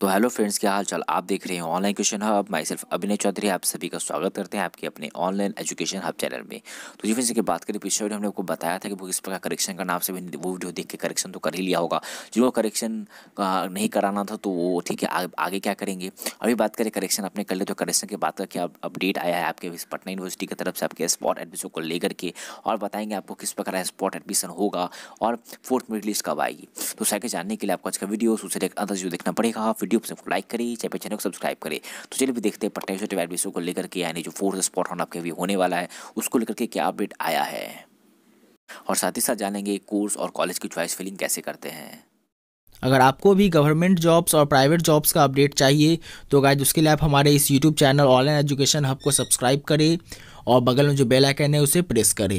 तो hello friends क्या हाल चाल आप देख रहे हैं online question hub my self Abhinay Chaudhary आप सभी का स्वागत करते हैं आपके अपने ऑनलाइन एजुकेशन हब चैनल में तो जी फ्रेंड्स की बात करें पिछले वीडियो हमने आपको बताया था कि वो किस प्रकार करेक्शन करना आपसे भी वो वीडियो देख के करेक्शन तो कर ही लिया होगा जिनको करेक्शन नहीं कराना था तो वो ठीक है आगे, आगे क्या करेंगे अभी बात करें करेक्शन अपने कर ले तो करेक्शन की बात करके अपडेट आया है आपके पटना यूनिवर्सिटी की तरफ से आपके स्पॉट एडमिशन को लेकर के और बताएंगे आपको किस प्रकार स्पॉट एडमिशन होगा और फोर्थ मेरिट लिस्ट कब आएगी तो सैके जानने के लिए आपको आज का वीडियो उसे देखना पड़ेगा वीडियो पसंद को लाइक करें चाहे चैनल को सब्सक्राइब करें तो चलिए भी देखते हैं पटना डिवाइड विषय को लेकर के यानी जो फोर्थ स्पॉट ऑन आपके अभी होने वाला है उसको लेकर के क्या अपडेट आया है और साथ ही साथ जानेंगे कोर्स और कॉलेज की चॉइस फिलिंग कैसे करते हैं अगर आपको भी गवर्नमेंट जॉब्स और प्राइवेट जॉब्स का अपडेट चाहिए तो गाय उसके लिए आप हमारे इस YouTube channel online education hub को सब्सक्राइब करें और बगल में जो बेल आइकन है उसे प्रेस करें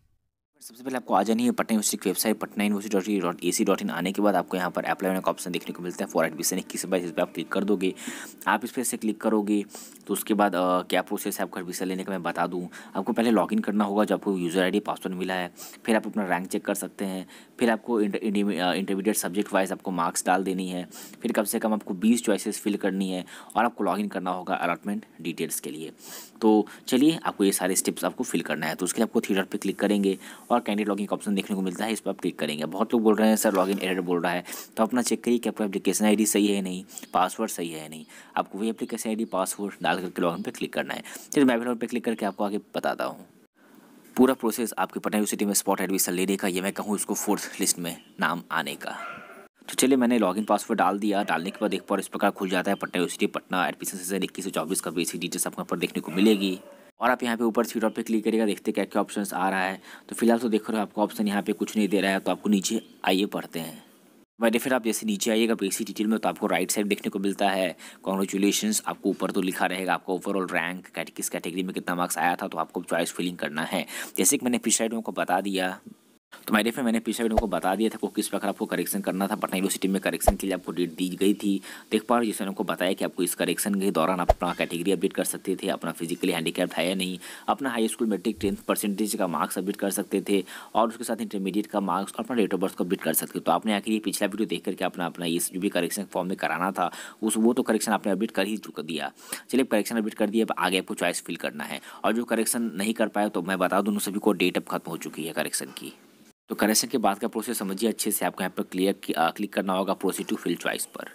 सबसे पहले आपको आ जानी है पटना यूनिवर्सिटी की website Patna university dot dot A C dot in आने के बाद आपको यहाँ पर अप्लाई होने का ऑप्शन देखने को मिलता है फॉर एडमिशन इक्कीस बाईस इस पर आप क्लिक कर दोगे आप इस पर से क्लिक करोगे तो उसके बाद आ, क्या प्रोसेस है आपको एडमिशन लेने का मैं बता दूँ आपको पहले लॉगिन करना होगा जो आपको यूज़र आई डी पासवर्ड मिला है फिर आप अपना रैंक चेक कर सकते हैं फिर आपको इंटरमीडिएट सब्जेक्ट वाइज आपको मार्क्स डाल देनी है फिर कम से कम आपको बीस चॉइसेस फिल करनी है और आपको लॉगिन करना होगा अलॉटमेंट डिटेल्स के लिए तो चलिए आपको ये सारे स्टेप्स आपको फिल करना है तो उसके लिए आपको थिएटर पर क्लिक करेंगे और कैंडिडेट लॉगिन का ऑप्शन देखने को मिलता है इस पर आप क्लिक करेंगे बहुत लोग बोल रहे हैं सर लॉगिन एरर बोल रहा है तो अपना चेक करिए कि आपका एप्लीकेशन आई सही है नहीं पासवर्ड सही है नहीं आपको वही एप्लीकेशन आई पासवर्ड डाल करके लॉगिन पर क्लिक करना है चलिए मैं भी पर क्लिक करके आपको आगे बताता हूँ पूरा प्रोसेस आपके पटना यूनिवर्सिटी में स्पॉट एडमिशन लेने का ये मैं कहूँ उसको फोर्थ लिस्ट में नाम आने का तो चलिए मैंने लॉगिन पासवर्ड डाल दिया डालने के बाद एक बार इस प्रकार खुल जाता है Patna university Patna admission session इक्कीस सौ चौबीस का बेसिक डिटेल्स आपको यहाँ पर देखने को मिलेगी और आप यहाँ पे ऊपर सीट ऑफ पे क्लिक करिएगा देखते क्या क्या ऑप्शंस आ रहा है तो फिलहाल तो देख रहे हो आपको ऑप्शन यहाँ पे कुछ नहीं दे रहा है तो आपको नीचे आइए पढ़ते हैं वैसे फिर आप जैसे नीचे आइएगा बेसिक डिटेल में तो आपको राइट साइड देखने को मिलता है कॉन्ग्रेचुलेशन आपको ऊपर तो लिखा रहेगा आपका ओवरऑल रैंक किस कैटेगरी में कितना मार्क्स आया था तो आपको चॉइस फिलिंग करना है जैसे कि मैंने पिछले साइड में आपको बता दिया तो मेरे फिर मैंने पिछले वीडियो को बता दिया था को किस प्रकार आपको करेक्शन करना था पटना यूनिवर्सिटी में करेक्शन के लिए आपको डेट दी गई थी देख पा रहे जिसने आपको बताया कि आपको इस करेक्शन के दौरान आप अपना कैटेगरी अपडेट कर सकते थे अपना फिजिकली हैंडीकैप है या नहीं अपना high school matric tenth percentage का मार्क्स अपडेट कर सकते थे और उसके साथ इंटरमीडिएट का मार्क्स और अपना डेट ऑफ बर्थ को अपडेट कर सकते तो आपने आखिर ये पिछला वीडियो देख करके अपना अपना इस जो भी करेक्शन फॉर्म में कराना था उस वो तो करेक्शन आपने अपडेट कर ही चुका दिया चलिए करेक्शन अपडेट कर दिया अब आगे आपको चॉइस फिल करना है और जो करेक्शन नहीं कर पाया तो मैं बता दूँ सभी को डेट अब खत्म हो चुकी है करेक्शन की तो करेक्शन के बाद का प्रोसेस समझिए अच्छे से आपको यहाँ पर क्लियर क्लिक uh, करना होगा प्रोसीड टू फिल चॉइस पर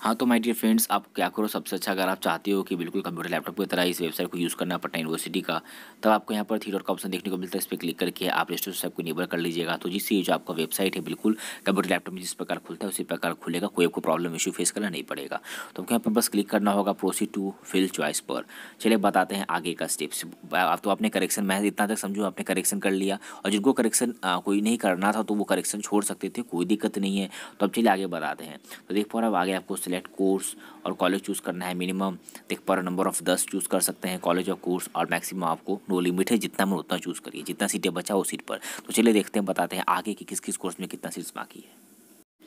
हाँ तो माय डियर फ्रेंड्स आप क्या करो सबसे अच्छा अगर आप चाहते हो कि बिल्कुल कंप्यूटर लैपटॉप की तरह इस वेबसाइट को यूज़ करना पटना यूनिवर्सिटी का तब आपको यहाँ पर थ्री डॉट का ऑप्शन देखने को मिलता है इस पर क्लिक करके आप रजिस्टर से आपको निबर कर लीजिएगा तो जिससे जो आपका वेबसाइट है बिल्कुल कंप्यूटर लैपटॉप में जिस प्रकार खुलता है उसी प्रकार खुलेगा कोई आपको प्रॉब्लम इशू फेस करना नहीं पड़ेगा तो आपको यहाँ पर बस क्लिक करना होगा प्रोसीड टू फिल चॉइस पर चलिए बताते हैं आगे का स्टेप्स आप तो आपने करेक्शन मैं इतना तक समझू आपने करेक्शन कर लिया और जिनको करेक्शन कोई नहीं करना था तो वो करेक्शन छोड़ सकते थे कोई दिक्कत नहीं है तो अब चलिए आगे बताते हैं तो देख पा रहे आगे आपको सेलेक्ट कोर्स और कॉलेज चूज़ करना है मिनिमम देख पर नंबर ऑफ़ दस चूज़ कर सकते हैं कॉलेज और कोर्स और मैक्सिमम आपको नो लिमिट है जितना मन उतना चूज़ करिए जितना सीटें बचा उस सीट पर तो चलिए देखते हैं बताते हैं आगे कि किस किस कोर्स में कितना सीट्स बाकी है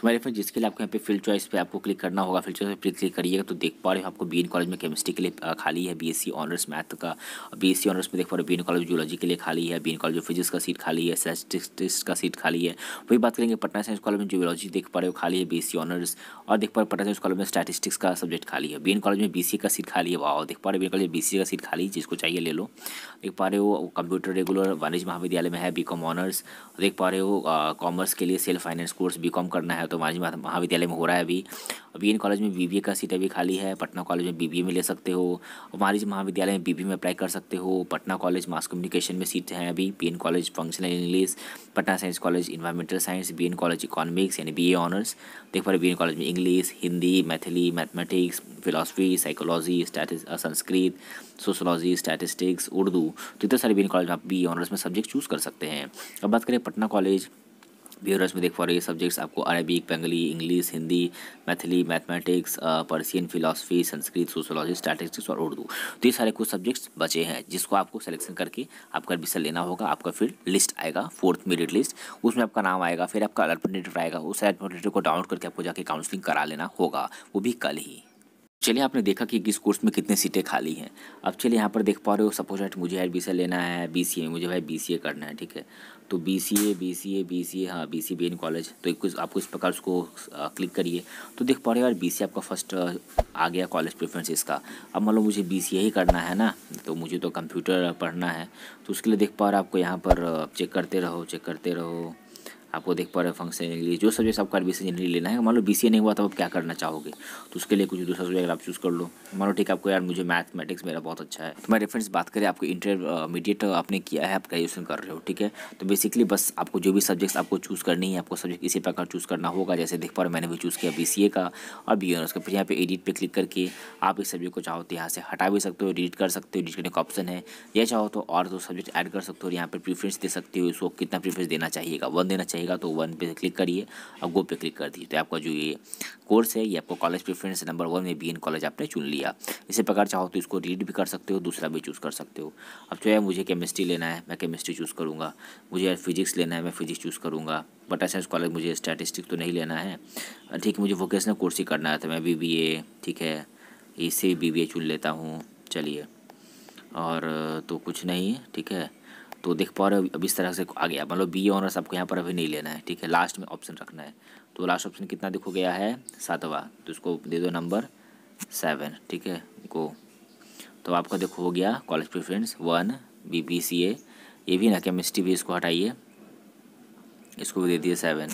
तुम्हारे फ्रेंड जिसके लिए आपको यहाँ पे फील्ड चॉइस पे आपको क्लिक करना होगा फील्ड चॉइस पे क्लिक करिएगा तो देख पा रहे हो आपको बी कॉलेज में केमिस्ट्री के लिए खाली है बीएससी ऑनर्स मैथ का बीएससी ऑनर्स में देख पा रहे हो बी कॉलेज जूलॉजी के लिए खाली है बी कॉलेज फिजिक्स का सीट खाली है स्टैटिस्टिक्स का सीट खाली है वही बात करेंगे पटना साइंस कॉलेज में जूलॉजी देख पा रहे हो खाली है बी ऑनर्स और देख पा रहे पटना साइंस कॉलेज में स्टैटिस्टिक्स का सब्जेक्ट खाली है बी कॉलेज में बी का सीट खाली है वाओ देख पा रहे हो बी कॉलेज में बी का सीट खाली जिसको चाहिए ले लो देख पा रहे हो कंप्यूटर रेगुलर वाणिज्य महाविद्यालय में है बी ऑनर्स देख पा रहे हो कॉमर्स के लिए सेल्फ फाइनेंस कोर्स बी करना है तो वाणिज्य महाविद्यालय में हो रहा है अभी बी एन कॉलेज में बी का सीट अभी खाली है पटना कॉलेज में बी में ले सकते हो हमारी महाविद्यालय में बी में अप्लाई कर सकते हो पटना कॉलेज मास कम्युनिकेशन में सीट हैं अभी P college functional English Patna science college environmental science B college economics यानी बी ऑनर्स देख पा रहे बी कॉलेज में English Hindi Maithili mathematics philosophy psychology Sanskrit sociology statistics Urdu तो इतने सारे बी कॉलेज आप बी ऑनर्स में सब्जेक्ट चूज़ कर सकते हैं अब बात करें पटना कॉलेज व्यूअर्स में देख पा रहे ये सब्जेक्ट्स आपको Arabic Bengali English Hindi Maithili mathematics Persian philosophy Sanskrit sociology statistics और उर्दू तो ये सारे कुछ सब्जेक्ट्स बचे हैं जिसको आपको सिलेक्शन करके आपका एडमिशन लेना होगा आपका फिर लिस्ट आएगा फोर्थ मेरिट लिस्ट उसमें आपका नाम आएगा फिर आपका अल्टरनेटिव आएगा उस अल्टरनेटिव को डाउनलोड करके आपको जाके काउंसलिंग करा लेना होगा वो भी कल ही चलिए आपने देखा कि किस कोर्स में कितने सीटें खाली हैं अब चलिए यहाँ पर देख पा रहे हो सपोज एट मुझे यार बी लेना है बी सी मुझे भाई बी सी ए करना है ठीक है तो B C A B C A B C A हाँ B C B N college तो एक कुछ आपको इस प्रकार उसको क्लिक करिए तो देख पा रहे हो यार बी सी आपका फर्स्ट आ गया कॉलेज प्रेफरेंस इसका अब मान लो मुझे बी सी ए ही करना है ना तो मुझे तो कंप्यूटर पढ़ना है तो उसके लिए देख पा रहे हो आपको यहाँ पर चेक करते रहो चेक करते रहो आपको देख पा रहे फंक्शन के लिए जो सब्जेक्ट आपका बी जनरली लेना है मान लो बी नहीं हुआ तो आप क्या करना चाहोगे तो उसके लिए कुछ दूसरा सब्जेक्ट आप चूज़ कर लो मान लो ठीक है आपको यार मुझे मैथमेटिक्स मेरा बहुत अच्छा है तो मैं रेफरेंस बात करें आपको इंटरमीडिएट आपने किया है आप ग्रेजुएशन कर रहे हो ठीक है तो बेसिकली बस आपको जो भी सब्जेक्ट्स आपको चूज़ करनी है आपको सब्जेक्ट इसी प्रकार चूज़ करना होगा जैसे देख पा रहे मैंने भी चूज़ किया बी का और बी ऑनर्स का फिर यहाँ पर एडिट पर क्लिक करके आप इस सब्जेक्ट को चाहो तो यहाँ से हटा भी सकते हो एडिट कर सकते हो एडिट करने का ऑप्शन है या चाहो तो और दो सब्जेक्ट ऐड कर सकते हो यहाँ पर प्रीफ्रेंस दे सकते हो इसको कितना प्रीफ्रेंस देना चाहिएगा वन देना चाहिए रहेगा तो वन पे क्लिक करिए और गो पे क्लिक कर दीजिए तो आपका जो ये कोर्स है ये आपको कॉलेज प्रेफरेंस नंबर वन में बी कॉलेज आपने चुन लिया इसी प्रकार चाहो तो इसको रीड भी कर सकते हो दूसरा भी चूज़ कर सकते हो अब जो है मुझे केमिस्ट्री लेना है मैं केमिस्ट्री चूज़ करूँगा मुझे फिजिक्स लेना है मैं फिजिक्स चूज़ करूँगा बटा साइंस कॉलेज मुझे स्टैटिस्टिक तो नहीं लेना है ठीक है मुझे वोकेशनल कोर्स ही करना है तो मैं बी बी ए ठीक है इससे बी बी ए चुन लेता हूँ चलिए और तो कुछ नहीं ठीक है तो देख पा रहे हो अब इस तरह से आ गया मतलब बी ऑनर्स आपको यहाँ पर अभी नहीं लेना है ठीक है लास्ट में ऑप्शन रखना है तो लास्ट ऑप्शन कितना देखो गया है सातवा तो इसको दे दो नंबर सेवन ठीक है गो तो आपका देखो हो गया college preference one B B C A ये भी ना केमिस्ट्री भी इसको हटाइए इसको भी दे दिए सेवन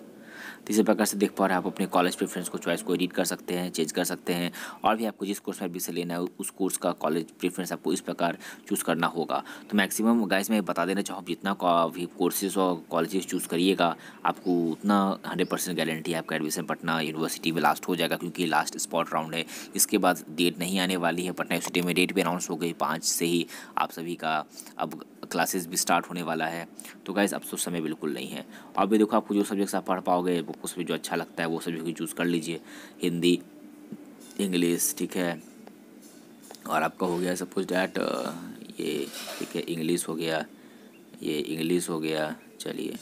तो इसी प्रकार से देख पा रहे हैं आप अपने कॉलेज प्रेफरेंस को चॉइस को एडिट कर सकते हैं चेंज कर सकते हैं और भी आपको जिस कोर्स में से लेना है उस कोर्स का कॉलेज प्रेफरेंस आपको इस प्रकार चूज़ करना होगा तो मैक्सिमम गाइस मैं बता देना चाहूँ जितना भी कोर्सेज और कॉलेजेस चूज़ करिएगा आपको उतना हंड्रेड परसेंट गारंटी है आपका एडमिशन पटना यूनिवर्सिटी में लास्ट हो जाएगा क्योंकि लास्ट स्पॉट राउंड है इसके बाद डेट नहीं आने वाली है पटना यूनिवर्सिटी में डेट भी अनाउंस हो गई पाँच से ही आप सभी का अब क्लासेस भी स्टार्ट होने वाला है तो गाइज़ अब तो समय बिल्कुल नहीं है और भी देखो आपको जो सब्जेक्ट्स आप पढ़ पाओगे वो उसमें जो अच्छा लगता है वो सब्जेक्ट चूज़ कर लीजिए हिंदी इंग्लिश ठीक है और आपका हो गया सब कुछ डैट ये ठीक है इंग्लिश हो गया ये इंग्लिश हो गया चलिए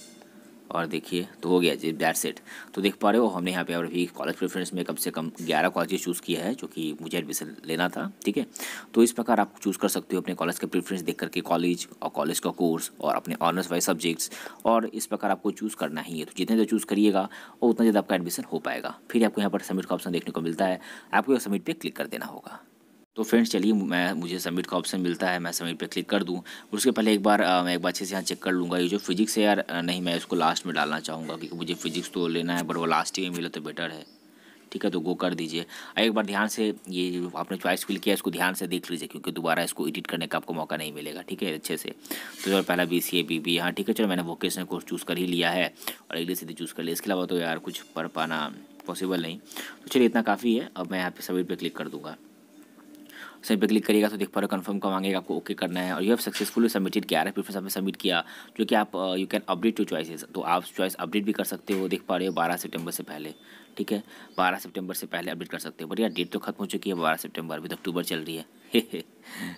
और देखिए तो हो गया जी दैट सेट तो देख पा रहे हो हमने यहाँ पे और भी कॉलेज प्रेफरेंस में कम से कम ग्यारह कॉलेजेस चूज़ किया है जो कि मुझे एडमिशन लेना था ठीक है तो इस प्रकार आप चूज़ कर सकते हो अपने कॉलेज का प्रेफरेंस देख करके कॉलेज और कॉलेज का कोर्स और अपने ऑनर्स वाइज सब्जेक्ट्स और इस प्रकार आपको चूज़ करना ही है तो जितने ज़्यादा चूज़ करिएगा और उतना ज़्यादा आपका एडमिशन हो पाएगा फिर आपको यहाँ पर सबमिट का ऑप्शन देखने को मिलता है आपको सबमिट पर क्लिक कर देना होगा तो फ्रेंड्स चलिए मैं मुझे सबमिट का ऑप्शन मिलता है मैं सबमिट पे क्लिक कर दूँ उसके पहले एक बार आ, मैं एक बार अच्छे से यहाँ चेक कर लूँगा ये जो फिजिक्स है यार नहीं मैं इसको लास्ट में डालना चाहूँगा क्योंकि मुझे फिजिक्स तो लेना है बट वो लास्ट ही मिले तो बेटर है ठीक है तो गो कर दीजिए एक बार ध्यान से ये जो आपने चॉइस फिल किया इसको ध्यान से देख लीजिए क्योंकि दोबारा इसको एडिट करने का आपको मौका नहीं मिलेगा ठीक है अच्छे से तो चलो पहला B C A B B हाँ ठीक है चलो मैंने वोकेशनल कोर्स चूज़ कर ही लिया है और इंग्लिश सीधे चूज़ कर लिया इसके अलावा तो यार कुछ पढ़ पाना पॉसिबल नहीं तो चलिए इतना काफ़ी है अब मैं यहाँ पर सबमिट पे क्लिक कर दूँगा सही पे क्लिक करिएगा तो देख पा रहे हो कन्फर्म का मांगेगा आपको ओके करना है और यू हैव सक्सेसफुली सबमिटेड किया है प्रीफरेंस आपने सबमिट किया जो कि आप you can update to choices तो आप चॉइस अपडेट भी कर सकते हो देख पा रहे हो बारह सितंबर से पहले ठीक है बारह सितंबर से पहले अपडेट कर सकते हो बट यार डेट तो खत्म हो चुकी है बारह सितंबर अभी तो अक्टूबर चल रही है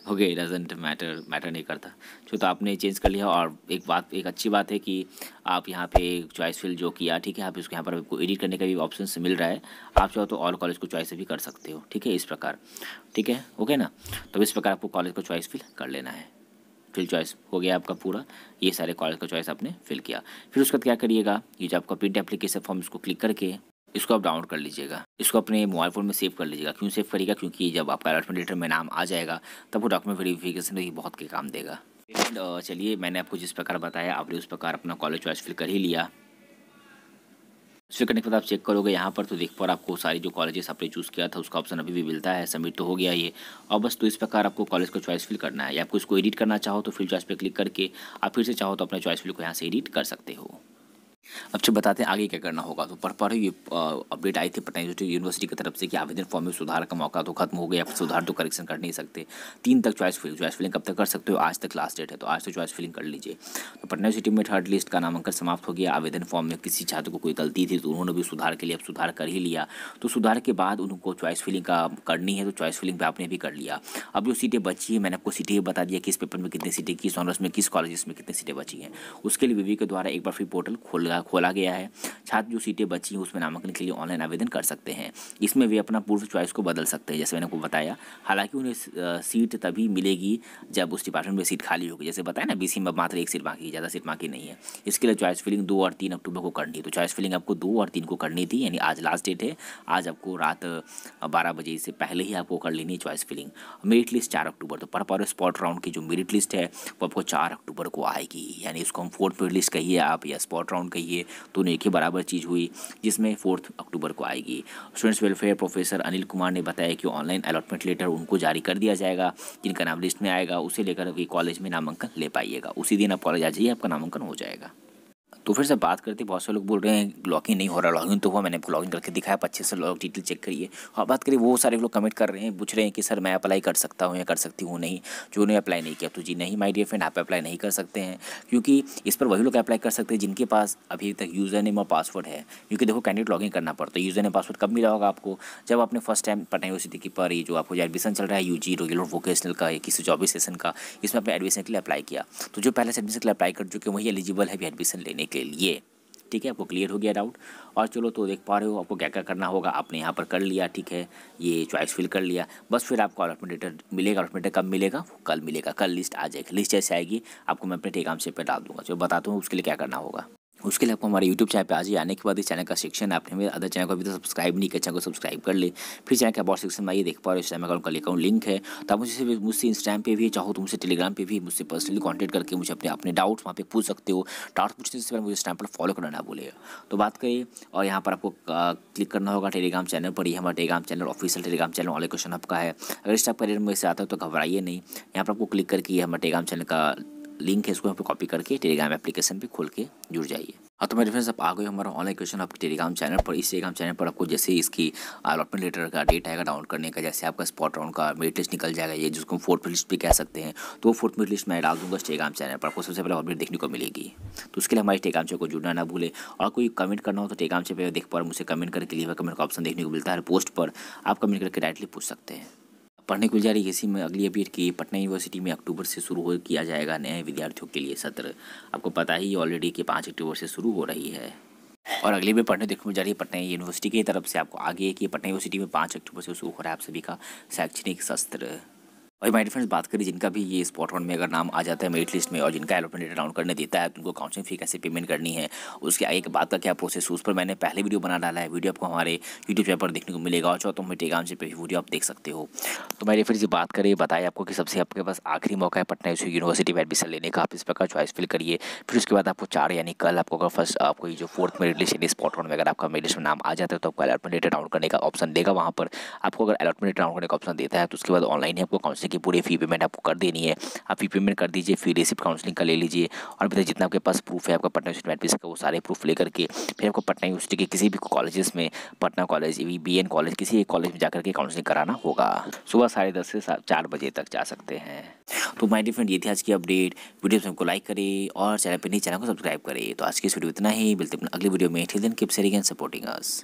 ओके डजेंट मैटर मैटर नहीं करता जो तो आपने चेंज कर लिया और एक बात एक अच्छी बात है कि आप यहाँ पे चॉइस फिल जो किया ठीक है आप इसको यहाँ पर आपको एडिट करने का भी ऑप्शन मिल रहा है आप चाहो तो ऑल कॉलेज को चॉइस भी कर सकते हो ठीक है इस प्रकार ठीक है ओके ना तो इस प्रकार आपको कॉलेज को चॉइस फिल कर लेना है फिल चॉइस हो गया आपका पूरा ये सारे कॉलेज का चॉइस आपने फिल किया फिर उसके बाद क्या करिएगा ये जो आपका प्रिंट एप्लीकेशन फॉर्म इसको क्लिक करके इसको आप डाउनलोड कर लीजिएगा इसको अपने मोबाइल फ़ोन में सेव कर लीजिएगा क्यों सेव करिएगा क्योंकि जब आपका अलॉटमेंट लेटर में नाम आ जाएगा तब वो डॉक्यूमेंट वेरीफिकेशन ही बहुत के काम देगा uh, चलिए मैंने आपको जिस प्रकार बताया आपने उस प्रकार अपना कॉलेज चॉइस फिल कर ही लिया फिर करने के बाद आप चेक करोगे यहाँ पर तो देख पर आपको सारी जो कॉलेजेस आपने चूज़ किया था उसका ऑप्शन अभी भी मिलता है सबमिट तो हो गया ये और बस तो इस प्रकार आपको कॉलेज का चॉइस फिल करना है या आपको इसको एडिट करना चाहो तो फिल चॉइस पर क्लिक करके आप फिर से चाहो तो अपना चॉइस फिल को यहाँ से एडिट कर सकते हो अब चलिए बताते हैं आगे क्या करना होगा तो पर पर ये अपडेट आई थी पटना यूनिवर्सिटी की तरफ से कि आवेदन फॉर्म में सुधार का मौका तो खत्म हो गया फिर सुधार तो करेक्शन कर नहीं सकते तीन तक चॉइस फिलिंग चॉइस फिलिंग कब तक कर सकते हो आज तक लास्ट डेट है तो आज तो चॉइस फिलिंग कर लीजिए तो पटना यूनिवर्सिटी में थर्ड लिस्ट का नामांकन समाप्त हो गया आवेदन फॉर्म में किसी छात्र को कोई गलती थी तो उन्होंने भी सुधार के लिए अब सुधार कर ही लिया तो सुधार के बाद उनको चॉइस फिलिंग का करनी है तो चॉइस फिलिंग भी आपने भी कर लिया अब जो सीटें बची हैं मैंने आपको सीटें बता दिया किस पेपर में कितनी सीटें किस ऑनर्स में किस कॉलेज में कितनी सीटें बची हैं उसके लिए विवी के द्वारा एक बार फिर पोर्टल खोल खोला गया है छात्र जो सीटें बची हैं उसमें नामांकन के लिए ऑनलाइन आवेदन कर सकते हैं इसमें वे अपना पूर्व चॉइस को बदल सकते हैं जैसे मैंने आपको बताया हालांकि उन्हें सीट तभी मिलेगी जब उस डिपार्टमेंट में सीट खाली होगी जैसे बताया ना बीसी में मात्र एक सीट बाकी ज़्यादा सीट बाकी नहीं है इसके लिए चॉइस फिलिंग दो और तीन अक्टूबर को करनी है तो चॉइस फिलिंग आपको दो और तीन को करनी थी यानी आज लास्ट डेट है आज आपको रात बारह बजे से पहले ही आपको कर लेनी है चॉइस फिलिंग मेरिट लिस्ट चार अक्टूबर तो पर पर स्पॉट राउंड की जो मेरिट लिस्ट है वो आपको चार अक्टूबर को आएगी यानी इसको हम फोर्थ मेरिट लिस्ट कहिए आप या स्पॉट राउंड कहिए चाहिए तो ही बराबर चीज़ हुई जिसमें फोर्थ अक्टूबर को आएगी students welfare professor Anil Kumar ने बताया कि ऑनलाइन अलॉटमेंट लेटर उनको जारी कर दिया जाएगा जिनका नाम लिस्ट में आएगा उसे लेकर कॉलेज में नामांकन ले पाइएगा उसी दिन आप कॉलेज आ जाइए आपका नामांकन हो जाएगा तो फिर से बात करते बहुत से लोग बोल रहे हैं लॉगिन नहीं हो रहा लॉगिन तो हुआ मैंने आपको लॉगिन करके दिखाया अच्छे से लॉग डिटेल चेक करिए और हाँ, बात करिए वो सारे लोग कमेंट कर रहे हैं पूछ रहे हैं कि सर मैं अप्लाई कर सकता हूँ या कर सकती हूँ नहीं जो उन्हें अप्लाई नहीं किया तो जी नहीं माई डियर फ्रेंड आप अप्लाई नहीं कर सकते हैं क्योंकि इस पर वही लोग अप्लाई कर सकते हैं जिनके पास अभी तक यूज़र नेम और पासवर्ड है क्योंकि देखो कैंडिडेट लॉगिन करना पड़ता है यूज़र नेम पासवर्ड कब मिला होगा आपको जब आपने फर्स्ट टाइम पटना यूनिवर्सिटी की पर जो आपको एडमिशन चल रहा है यू जी रेगुलर वोकेशनल का या किसी चौबीस सेशन का इसमें आपने एडमिशन के लिए अप्लाई किया तो जो पहले से एडमिशन के लिए अप्लाई कर चुके वही एलिजिबल है एडमिशन लेने के के लिए ठीक है आपको क्लियर हो गया डाउट और चलो तो देख पा रहे हो आपको क्या क्या करना होगा आपने यहाँ पर कर लिया ठीक है ये चॉइस फिल कर लिया बस फिर आपको अलॉटमेंट डेटर मिलेगा अलॉटमेंट कब मिलेगा कल मिलेगा कल लिस्ट आ जाएगी लिस्ट जैसे आएगी आपको मैं अपने टेगाम से पे डाल दूंगा जो बताता हूँ उसके लिए क्या करना होगा उसके लिए आपको हमारे यूट्यूब चैनल पे आज ही आने के बाद इस चैनल का सेक्शन आपने मेरे अदर चैनल को अभी तो सब्सक्राइब नहीं किया चैनल को सब्सक्राइब कर ले फिर चैनल का अबाउट सेक्शन में आइए देख पा रहे हो चैनल का लिखा हूँ लिंक है तो आप मुझे मुझसे इंस्टाग्राम पे भी चाहो तो मुझसे टेलीग्राम पे भी मुझसे पर्सनली कॉन्टेक्ट करके मुझे अपने अपने डाउट्स वहाँ पर पूछ सकते हो डाउट पूछने से पहले मुझे स्टैम पर फॉलो करना ना बोले तो बात करिए और यहाँ पर आपको क्लिक करना होगा टेलीग्राम चैनल पर ही हमारे Telegram channel official Telegram channel all question आपका है अगर इस टाइप का रेट में से आता है तो घबराइए नहीं यहाँ पर आपको क्लिक करके हमारे टेलीग्राम चैनल का लिंक है इसको यहाँ पे कॉपी करके टेलीग्राम एप्लीकेशन पे खोल के जुड़ जाइए और हाँ, तो मेरे फ्रेंड्स आप आ गए हमारा ऑनलाइन क्वेश्चन आपके टेलीग्राम चैनल पर इस टेलीग्राम चैनल पर आपको जैसे इसकी अलॉटमेंट लेटर का डेट आएगा डाउनलोड करने का जैसे आपका स्पॉट राउंड का मेरिट लिस्ट निकल जाएगा ये जिसको हम फोर्थ लिस्ट भी कह सकते हैं तो वो फोर्थ मेरिट लिस्ट मैं डाल दूँगा टेलीग्राम चैनल पर आपको सबसे पहले अपडेट देखने को मिलेगी तो उसके लिए हमारे टेलीग्राम चैनल को जुड़ना ना भूलें और कोई कमेंट करना हो तो टेलीग्राम चैनल पर देख पा मुझे कमेंट करके लिए कमेंट का ऑप्शन देखने को मिलता है पोस्ट पर आप कमेंट करके डायरेक्टली पूछ सकते हैं पढ़ने को है इसी में अगली अपडेट की पटना यूनिवर्सिटी में अक्टूबर से शुरू हो किया जाएगा नए विद्यार्थियों के लिए सत्र आपको पता ही ऑलरेडी कि पाँच अक्टूबर से शुरू हो रही है और अगली भी पढ़ने देखने को जा रही है पटना यूनिवर्सिटी की तरफ से आपको आगे कि पटना यूनिवर्सिटी में पाँच अक्टूबर से शुरू हो रहा है आप सभी का शैक्षणिक सत्र और माइड फ्रेंड्स बात करें जिनका भी ये स्पॉट राउंड में अगर नाम आ जाता है मेरिट लिस्ट में और जिनका एलोटमेंट राउंड करने देता है तो उनको काउंसलिंग फी कैसे पेमेंट करनी है उसके आगे के बाद का क्या प्रोसेस उस पर मैंने पहले वीडियो बना डाला है वीडियो आपको हमारे यूट्यूब चैनल पर देखने को मिलेगा और चौथा मेरे टेगाम से पे वीडियो आप देख सकते हो तो मेरे फ्रेंड्स ये बात करें बताए आपको कि सबसे आपके पास आखिरी मौका है पटना यूनिवर्सिटी में एडमिशन लेने का आप इस प्रकार चॉइस फिल करिए फिर उसके बाद आपको चार यानी कल आपको अगर फर्स्ट आपको जो फोर्थ मेरिट लिस्ट यानी स्पॉट राउंड में अगर आपका मेरिट लिस्ट में नाम आ जाता है तो आपको डेटा राउंड करने का ऑप्शन देगा वहाँ पर आपको अगर अलॉटमेंट राउंड करने का ऑप्शन देता है तो उसके बाद ऑनलाइन ही आपको काउंसिल जैसे कि पूरी फी पेमेंट आपको कर देनी है आप फी पेमेंट कर दीजिए फिर रिसिप्ट काउंसलिंग का ले लीजिए और बताइए जितना आपके पास प्रूफ है आपका पटना यूनिवर्सिटी एडमिशन का वो सारे प्रूफ लेकर के फिर आपको पटना यूनिवर्सिटी के किसी भी कॉलेजेस में Patna college B N college किसी एक कॉलेज में जाकर के काउंसलिंग कराना होगा सुबह साढ़े दस से चार बजे तक जा सकते हैं तो माय डियर फ्रेंड ये थी आज की अपडेट वीडियो हमको लाइक तो करें और चैनल पर नहीं चैनल को सब्सक्राइब करें तो आज की इस वीडियो इतना ही मिलते अपने अगली वीडियो में ठीक दिन सपोर्टिंग अस